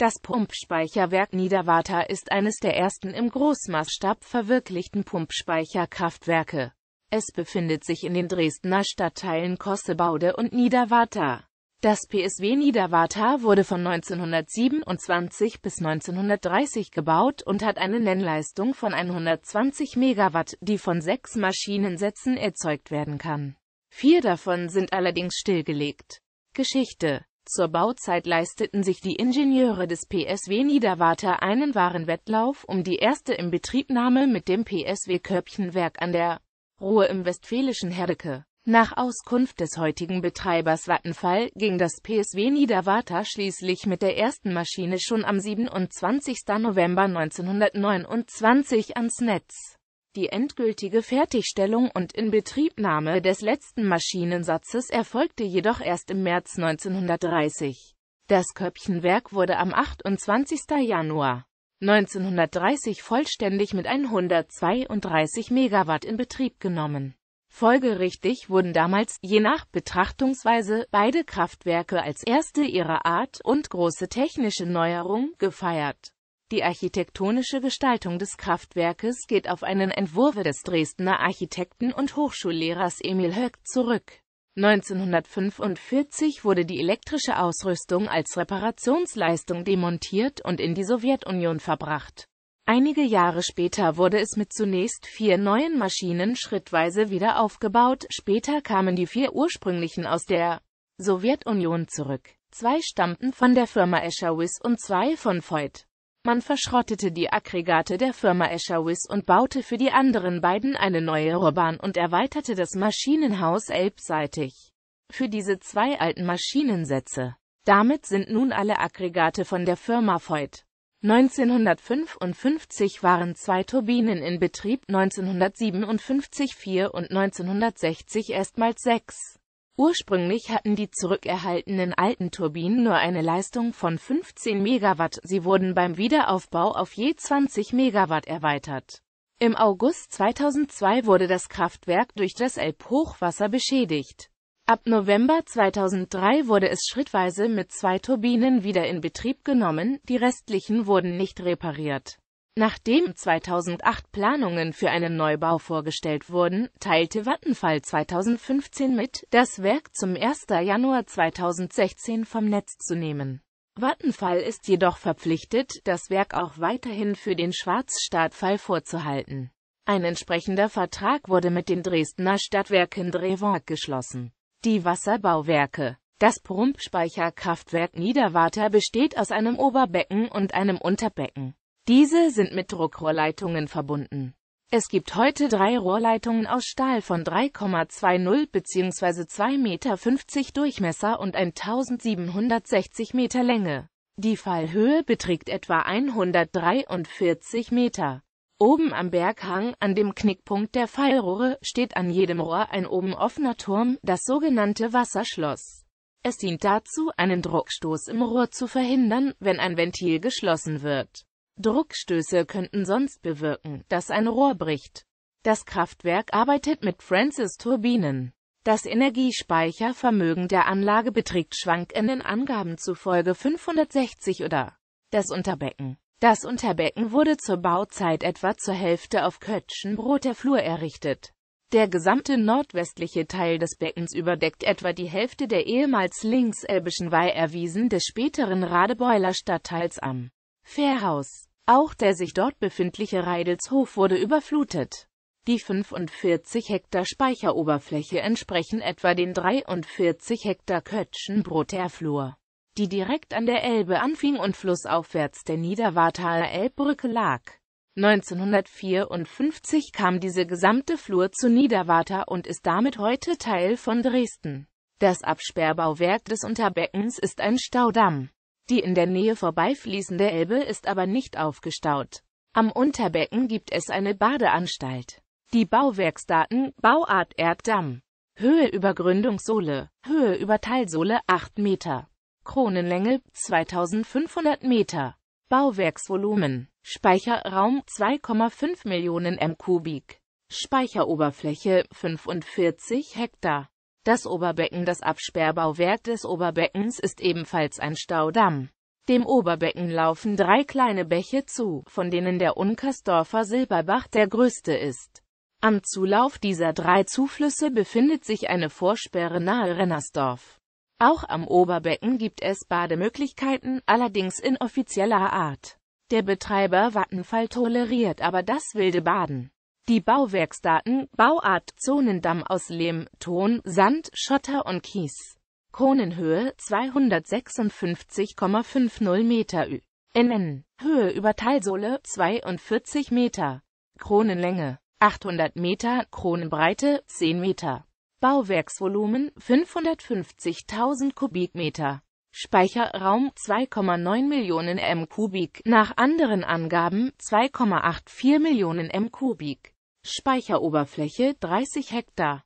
Das Pumpspeicherwerk Niederwarta ist eines der ersten im Großmaßstab verwirklichten Pumpspeicherkraftwerke. Es befindet sich in den Dresdner Stadtteilen Kossebaude und Niederwarta. Das PSW Niederwarta wurde von 1927 bis 1930 gebaut und hat eine Nennleistung von 120 Megawatt, die von sechs Maschinensätzen erzeugt werden kann. Vier davon sind allerdings stillgelegt. Geschichte zur Bauzeit leisteten sich die Ingenieure des PSW Niederwarter einen wahren Wettlauf um die erste Inbetriebnahme mit dem PSW Körbchenwerk an der Ruhe im westfälischen Herdecke. Nach Auskunft des heutigen Betreibers Vattenfall ging das PSW Niederwarter schließlich mit der ersten Maschine schon am 27. November 1929 ans Netz. Die endgültige Fertigstellung und Inbetriebnahme des letzten Maschinensatzes erfolgte jedoch erst im März 1930. Das Köpchenwerk wurde am 28. Januar 1930 vollständig mit 132 Megawatt in Betrieb genommen. Folgerichtig wurden damals, je nach Betrachtungsweise, beide Kraftwerke als erste ihrer Art und große technische Neuerung gefeiert. Die architektonische Gestaltung des Kraftwerkes geht auf einen Entwurf des Dresdner Architekten und Hochschullehrers Emil Höck zurück. 1945 wurde die elektrische Ausrüstung als Reparationsleistung demontiert und in die Sowjetunion verbracht. Einige Jahre später wurde es mit zunächst vier neuen Maschinen schrittweise wieder aufgebaut, später kamen die vier ursprünglichen aus der Sowjetunion zurück. Zwei stammten von der Firma Eschawis und zwei von Voigt. Man verschrottete die Aggregate der Firma Escherwiss und baute für die anderen beiden eine neue Rohrbahn und erweiterte das Maschinenhaus elbseitig für diese zwei alten Maschinensätze. Damit sind nun alle Aggregate von der Firma Voigt. 1955 waren zwei Turbinen in Betrieb, 1957 vier und 1960 erstmals sechs. Ursprünglich hatten die zurückerhaltenen alten Turbinen nur eine Leistung von 15 Megawatt, sie wurden beim Wiederaufbau auf je 20 Megawatt erweitert. Im August 2002 wurde das Kraftwerk durch das Elbhochwasser beschädigt. Ab November 2003 wurde es schrittweise mit zwei Turbinen wieder in Betrieb genommen, die restlichen wurden nicht repariert. Nachdem 2008 Planungen für einen Neubau vorgestellt wurden, teilte Vattenfall 2015 mit, das Werk zum 1. Januar 2016 vom Netz zu nehmen. Vattenfall ist jedoch verpflichtet, das Werk auch weiterhin für den Schwarzstaatfall vorzuhalten. Ein entsprechender Vertrag wurde mit den Dresdner Stadtwerken Drewag geschlossen. Die Wasserbauwerke das Pumpspeicherkraftwerk Niederwarter besteht aus einem Oberbecken und einem Unterbecken. Diese sind mit Druckrohrleitungen verbunden. Es gibt heute drei Rohrleitungen aus Stahl von 3,20 bzw. 2,50 Meter Durchmesser und 1760 Meter Länge. Die Fallhöhe beträgt etwa 143 Meter. Oben am Berghang, an dem Knickpunkt der Fallrohre, steht an jedem Rohr ein oben offener Turm, das sogenannte Wasserschloss. Es dient dazu, einen Druckstoß im Rohr zu verhindern, wenn ein Ventil geschlossen wird. Druckstöße könnten sonst bewirken, dass ein Rohr bricht. Das Kraftwerk arbeitet mit Francis-Turbinen. Das Energiespeichervermögen der Anlage beträgt schwankenden Angaben zufolge 560 oder das Unterbecken. Das Unterbecken wurde zur Bauzeit etwa zur Hälfte auf Kötschenbroter Flur errichtet. Der gesamte nordwestliche Teil des Beckens überdeckt etwa die Hälfte der ehemals linkselbischen Weiherwiesen des späteren Radebeuler Stadtteils am Fährhaus. Auch der sich dort befindliche Reidelshof wurde überflutet. Die 45 Hektar Speicheroberfläche entsprechen etwa den 43 Hektar Kötschenbrot-Erflur, die direkt an der Elbe anfing und flussaufwärts der Niederwartaler Elbbrücke lag. 1954 kam diese gesamte Flur zu Niederwarta und ist damit heute Teil von Dresden. Das Absperrbauwerk des Unterbeckens ist ein Staudamm. Die in der Nähe vorbeifließende Elbe ist aber nicht aufgestaut. Am Unterbecken gibt es eine Badeanstalt. Die Bauwerksdaten Bauart Erddamm Höhe über Gründungssohle, Höhe über Teilsohle 8 Meter, Kronenlänge 2500 Meter, Bauwerksvolumen, Speicherraum 2,5 Millionen m3, Speicheroberfläche 45 Hektar. Das Oberbecken Das Absperrbauwerk des Oberbeckens ist ebenfalls ein Staudamm. Dem Oberbecken laufen drei kleine Bäche zu, von denen der Unkersdorfer Silberbach der größte ist. Am Zulauf dieser drei Zuflüsse befindet sich eine Vorsperre nahe Rennersdorf. Auch am Oberbecken gibt es Bademöglichkeiten, allerdings in offizieller Art. Der Betreiber Vattenfall toleriert aber das wilde Baden. Die Bauwerksdaten, Bauart, Zonendamm aus Lehm, Ton, Sand, Schotter und Kies. Konenhöhe 256,50 Meter Ü. NN. Höhe über Talsohle 42 Meter. Kronenlänge 800 Meter, Kronenbreite 10 Meter. Bauwerksvolumen 550.000 Kubikmeter. Speicherraum 2,9 Millionen M3, nach anderen Angaben 2,84 Millionen M3. Speicheroberfläche 30 Hektar